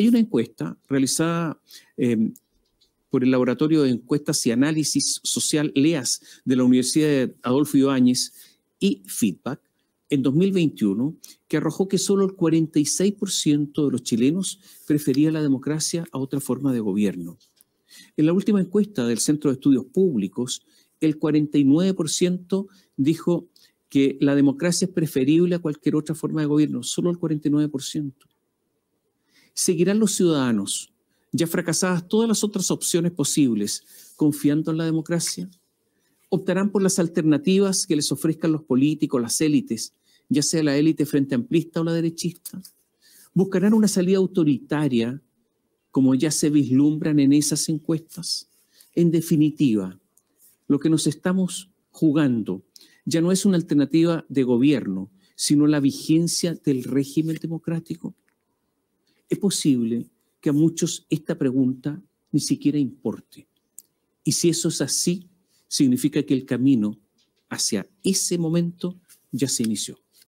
Hay una encuesta realizada em, por el Laboratorio de Encuestas y Análisis Social LEAS de la Universidad de Adolfo Ibáñez y Feedback en 2021 que arrojó que solo el 46% de los chilenos prefería la democracia a otra forma de gobierno. En la última encuesta del Centro de Estudios Públicos, el 49% dijo que la democracia es preferible a cualquier otra forma de gobierno, solo el 49% seguirán los ciudadanos, ya fracasadas todas las otras opciones posibles, confiando en la democracia? ¿Optarán por las alternativas que les ofrezcan los políticos, las élites, ya sea la élite frente amplista o la derechista? ¿Buscarán una salida autoritaria como ya se vislumbran en esas encuestas? En definitiva, lo que nos estamos jugando ya no es una alternativa de gobierno, sino la vigencia del régimen democrático. Es posible que a muchos esta pregunta ni siquiera importe. Y si eso es así, significa que el camino hacia ese momento ya se inició.